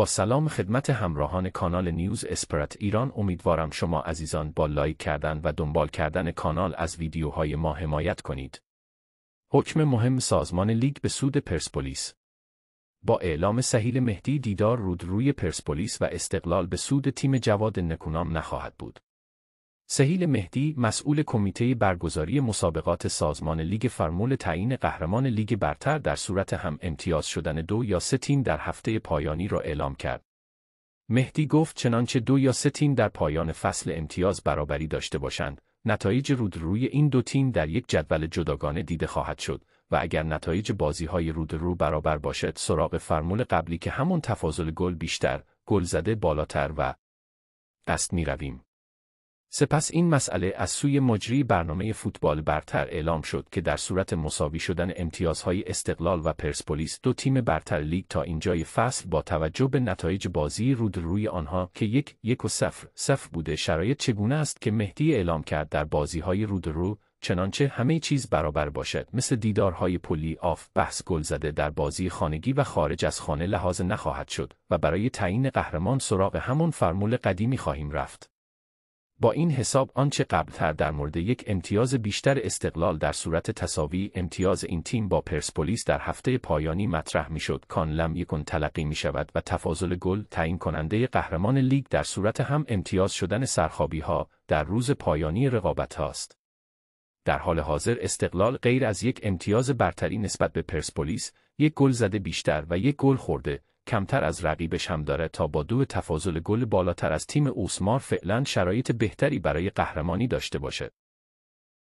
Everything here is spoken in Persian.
با سلام خدمت همراهان کانال نیوز اسپرت ایران امیدوارم شما عزیزان با لایک کردن و دنبال کردن کانال از ویدیوهای ما حمایت کنید. حکم مهم سازمان لیگ به سود پرسپولیس با اعلام سهیل مهدی دیدار رود روی پرسپولیس و استقلال به سود تیم جواد نکونام نخواهد بود. سهیل مهدی مسئول کمیته برگزاری مسابقات سازمان لیگ فرمول تعیین قهرمان لیگ برتر در صورت هم امتیاز شدن دو یا سه تیم در هفته پایانی را اعلام کرد. مهدی گفت چنانچه دو یا سه تیم در پایان فصل امتیاز برابری داشته باشند، نتایج رودروی این دو تیم در یک جدول جداگانه دیده خواهد شد و اگر نتایج بازی های رو برابر باشد سراغ فرمول قبلی که همون تفاضل گل بیشتر، گل زده بالاتر و دست می رویم. سپس این مسئله از سوی مجری برنامه فوتبال برتر اعلام شد که در صورت مساوی شدن امتیازهای استقلال و پرسپولیس دو تیم برتر لیگ تا اینجای فصل با توجه به نتایج بازی رود روی آنها که یک یک و صفر صفر بوده شرایط چگونه است که مهدی اعلام کرد در بازیهای رود رو چنانچه همه چیز برابر باشد مثل دیدارهای پلی آف بحث گل زده در بازی خانگی و خارج از خانه لحاظ نخواهد شد و برای تعیین قهرمان سراغ همان فرمول قدیمی خواهیم رفت با این حساب آنچه قبلتر در مورد یک امتیاز بیشتر استقلال در صورت تصاوی امتیاز این تیم با پرسپولیس در هفته پایانی مطرح میشد کان لم یکن تلقی می شود و تفاضل گل تعیین کننده قهرمان لیگ در صورت هم امتیاز شدن سرخابی ها در روز پایانی رقابت هاست. در حال حاضر استقلال غیر از یک امتیاز برتری نسبت به پرسپولیس، یک گل زده بیشتر و یک گل خورده کمتر از رقیبش هم داره تا با دو تفاضل گل بالاتر از تیم اوسمار فعلا شرایط بهتری برای قهرمانی داشته باشه.